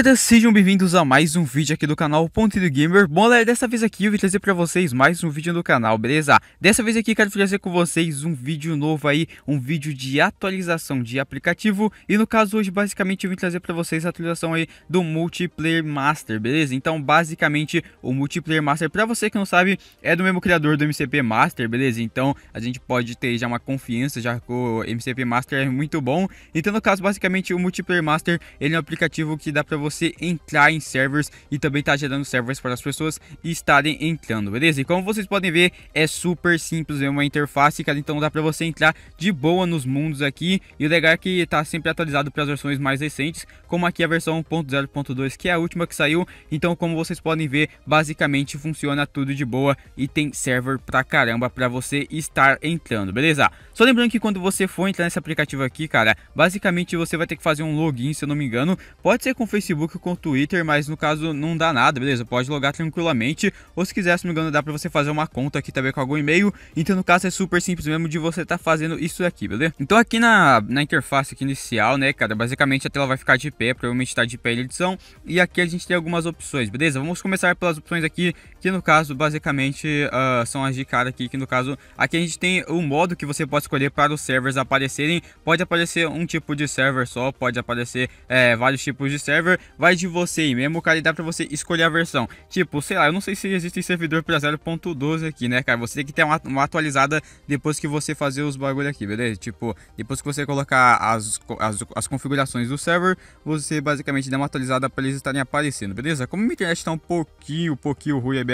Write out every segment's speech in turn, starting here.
galera, sejam bem-vindos a mais um vídeo aqui do canal Ponte do Gamer Bom galera, dessa vez aqui eu vim trazer pra vocês mais um vídeo do canal, beleza? Dessa vez aqui quero trazer com vocês um vídeo novo aí, um vídeo de atualização de aplicativo E no caso hoje basicamente eu vim trazer pra vocês a atualização aí do Multiplayer Master, beleza? Então basicamente o Multiplayer Master, pra você que não sabe, é do mesmo criador do MCP Master, beleza? Então a gente pode ter já uma confiança já que o MCP Master é muito bom Então no caso basicamente o Multiplayer Master, ele é um aplicativo que dá pra você você entrar em servers e também tá gerando servers para as pessoas estarem entrando, beleza? E como vocês podem ver, é super simples, é uma interface, cara, então dá para você entrar de boa nos mundos aqui. E o legal é que tá sempre atualizado para as versões mais recentes, como aqui a versão 1.0.2, que é a última que saiu. Então, como vocês podem ver, basicamente funciona tudo de boa e tem server pra caramba para você estar entrando, beleza? Só lembrando que quando você for entrar nesse aplicativo aqui, cara, basicamente você vai ter que fazer um login, se eu não me engano, pode ser com Facebook Facebook com o Twitter, mas no caso não dá nada, beleza? Pode logar tranquilamente. Ou se quiser, se não me engano, dá pra você fazer uma conta aqui também com algum e-mail. Então, no caso, é super simples mesmo de você estar tá fazendo isso aqui, beleza? Então, aqui na, na interface aqui inicial, né, cara, basicamente a tela vai ficar de pé, provavelmente tá de pé em edição. E aqui a gente tem algumas opções, beleza? Vamos começar pelas opções aqui, que no caso, basicamente, uh, são as de cara aqui, que no caso, aqui a gente tem o modo que você pode escolher para os servers aparecerem. Pode aparecer um tipo de server só, pode aparecer é, vários tipos de server vai de você mesmo, cara, e dá pra você escolher a versão. Tipo, sei lá, eu não sei se existe servidor pra 0.12 aqui, né, cara? Você tem que ter uma, uma, atualizada depois que você fazer os bagulho aqui, beleza? Tipo, depois que você colocar as, as, as configurações do server, você basicamente dá uma atualizada pra eles estarem aparecendo, beleza? Como minha internet tá um pouquinho, pouquinho ruim, é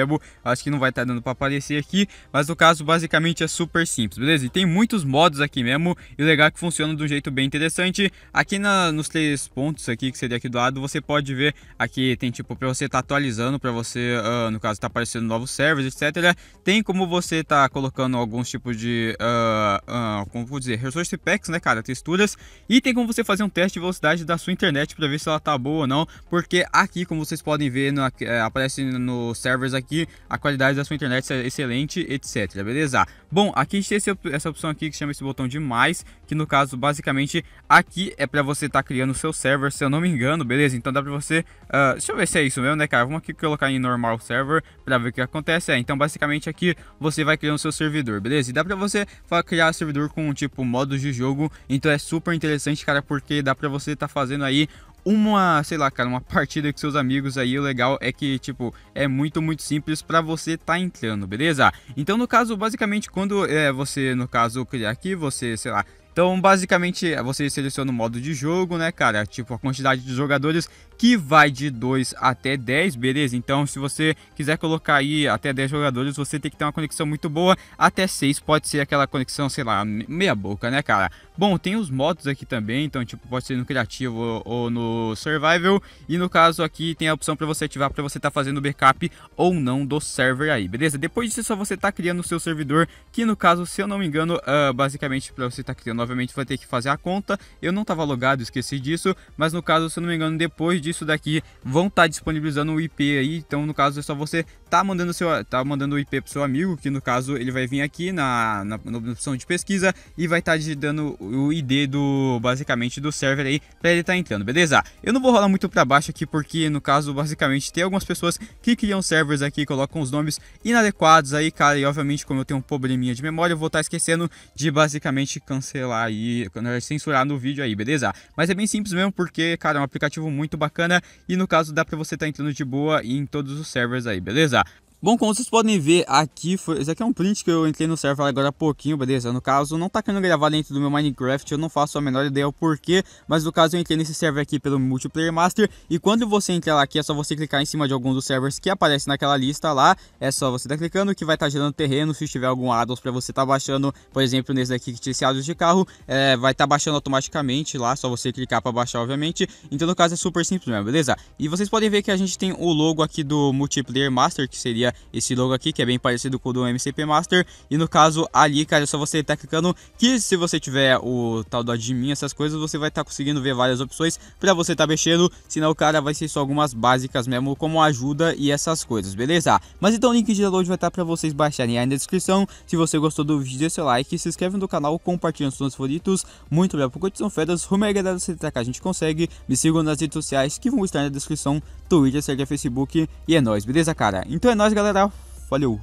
acho que não vai estar tá dando pra aparecer aqui, mas no caso, basicamente, é super simples, beleza? E tem muitos modos aqui mesmo, e o legal que funciona de um jeito bem interessante. Aqui na, nos três pontos aqui, que seria aqui do lado, você você pode ver aqui tem tipo para você tá atualizando, para você, uh, no caso, tá aparecendo novos servers, etc. Tem como você tá colocando alguns tipos de uh, como vou dizer, resource packs né, cara, texturas, e tem como você fazer um teste de velocidade da sua internet para ver se ela tá boa ou não, porque aqui, como vocês podem ver, no, é, aparece nos servers aqui, a qualidade da sua internet é excelente, etc, beleza? Bom, aqui a gente tem esse, essa opção aqui que chama esse botão de mais, que no caso, basicamente, aqui é para você estar tá criando o seu server, se eu não me engano, beleza? Então dá para você, uh, deixa eu ver se é isso mesmo, né, cara? Vamos aqui colocar em normal server para ver o que acontece, é, então basicamente aqui você vai criando o seu servidor, beleza? E dá para você criar servidor com com tipo modos de jogo, então é super interessante, cara, porque dá pra você tá fazendo aí uma, sei lá, cara, uma partida com seus amigos aí, o legal é que, tipo, é muito, muito simples para você tá entrando, beleza? Então, no caso, basicamente, quando é, você, no caso, criar aqui, você, sei lá, então, basicamente, você seleciona o modo de jogo, né, cara? Tipo, a quantidade de jogadores que vai de 2 até 10, beleza? Então, se você quiser colocar aí até 10 jogadores, você tem que ter uma conexão muito boa. Até 6 pode ser aquela conexão, sei lá, meia boca, né, cara? Bom, tem os modos aqui também, então tipo pode ser no criativo ou no survival. E no caso aqui tem a opção para você ativar para você estar tá fazendo backup ou não do server aí, beleza? Depois disso é só você tá criando o seu servidor, que no caso, se eu não me engano, uh, basicamente para você estar tá criando, obviamente vai ter que fazer a conta. Eu não tava logado, esqueci disso, mas no caso, se eu não me engano, depois disso daqui vão estar tá disponibilizando o IP aí. Então no caso é só você tá mandando seu tá mandando o IP pro seu amigo, que no caso ele vai vir aqui na, na, na opção de pesquisa e vai tá estar dando o ID do basicamente do server aí para ele estar tá entrando, beleza? Eu não vou rolar muito para baixo aqui porque no caso basicamente tem algumas pessoas que criam servers aqui colocam os nomes inadequados aí, cara, e obviamente como eu tenho um probleminha de memória, eu vou estar tá esquecendo de basicamente cancelar aí, né, censurar no vídeo aí, beleza? Mas é bem simples mesmo porque, cara, é um aplicativo muito bacana e no caso dá para você estar tá entrando de boa em todos os servers aí, beleza? Bom, como vocês podem ver aqui, foi, esse aqui é um print que eu entrei no server agora há pouquinho, beleza? No caso, não tá querendo gravar dentro do meu Minecraft, eu não faço a menor ideia o porquê, mas no caso eu entrei nesse server aqui pelo Multiplayer Master, e quando você entrar lá aqui é só você clicar em cima de algum dos servers que aparece naquela lista lá, é só você tá clicando que vai estar tá gerando terreno, se tiver algum addons pra você tá baixando, por exemplo, nesse daqui que tinha esse addons de carro, é, vai estar tá baixando automaticamente lá, só você clicar pra baixar, obviamente, então no caso é super simples mesmo, beleza? E vocês podem ver que a gente tem o logo aqui do Multiplayer Master, que seria esse logo aqui, que é bem parecido com o do MCP Master. E no caso ali, cara, é só você estar tá clicando que se você tiver o tal do admin, essas coisas, você vai estar tá conseguindo ver várias opções para você estar tá mexendo. Senão, cara, vai ser só algumas básicas mesmo, como ajuda e essas coisas, beleza? Mas então o link de download vai estar tá para vocês baixarem aí na descrição. Se você gostou do vídeo, deixa seu like, se inscreve no canal, compartilha nos seus favoritos. Muito obrigado por curtir, são fedas. Rumo aí, galera, se que tá a gente consegue. Me sigam nas redes sociais que vão estar na descrição, Twitter, Facebook. E é nóis, beleza, cara? Então é nóis, galera. Valeu!